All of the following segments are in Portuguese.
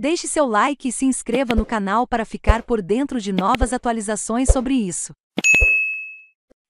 Deixe seu like e se inscreva no canal para ficar por dentro de novas atualizações sobre isso.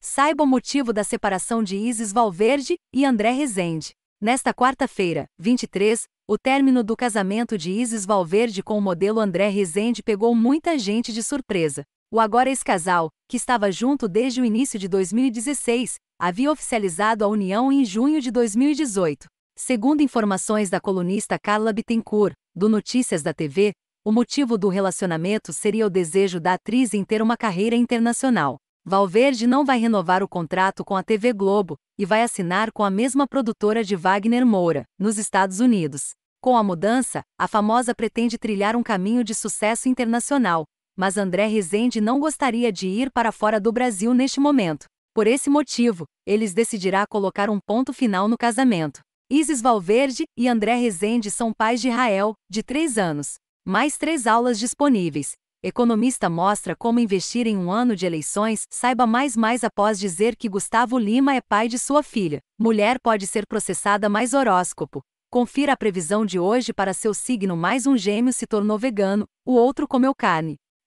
Saiba o motivo da separação de Isis Valverde e André Rezende. Nesta quarta-feira, 23, o término do casamento de Isis Valverde com o modelo André Rezende pegou muita gente de surpresa. O agora ex-casal, que estava junto desde o início de 2016, havia oficializado a união em junho de 2018. Segundo informações da colunista Carla Bittencourt, do Notícias da TV, o motivo do relacionamento seria o desejo da atriz em ter uma carreira internacional. Valverde não vai renovar o contrato com a TV Globo e vai assinar com a mesma produtora de Wagner Moura, nos Estados Unidos. Com a mudança, a famosa pretende trilhar um caminho de sucesso internacional, mas André Rezende não gostaria de ir para fora do Brasil neste momento. Por esse motivo, eles decidirá colocar um ponto final no casamento. Isis Valverde e André Rezende são pais de Rael, de 3 anos. Mais três aulas disponíveis. Economista mostra como investir em um ano de eleições, saiba mais mais após dizer que Gustavo Lima é pai de sua filha. Mulher pode ser processada mais horóscopo. Confira a previsão de hoje para seu signo mais um gêmeo se tornou vegano, o outro comeu carne.